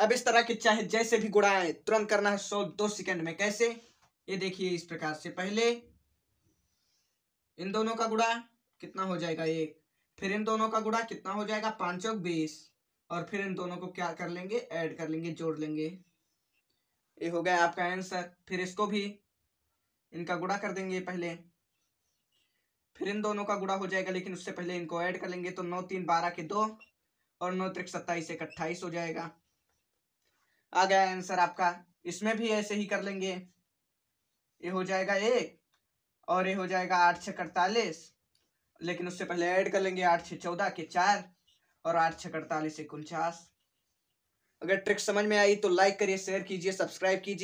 अब इस तरह के चाहे जैसे भी गुड़ाए तुरंत करना है सौ दो सेकेंड में कैसे ये देखिए इस प्रकार से पहले इन दोनों का गुड़ा कितना हो जाएगा एक फिर इन दोनों का गुड़ा कितना हो जाएगा पांचों बीस और फिर इन दोनों को क्या कर लेंगे ऐड कर लेंगे जोड़ लेंगे ये हो गया आपका आंसर फिर इसको भी इनका गुड़ा कर देंगे पहले फिर इन दोनों का गुड़ा हो जाएगा लेकिन उससे पहले इनको ऐड कर लेंगे तो नौ तीन बारह के दो और नौ त्रिक सत्ताईस एक अट्ठाईस हो जाएगा आ गया आंसर आपका इसमें भी ऐसे ही कर लेंगे ये हो जाएगा एक और ये हो जाएगा आठ छः अड़तालीस लेकिन उससे पहले ऐड कर लेंगे आठ छः चौदह के चार और आठ छः अड़तालीस एक उनचास अगर ट्रिक समझ में आई तो लाइक करिए शेयर कीजिए सब्सक्राइब कीजिए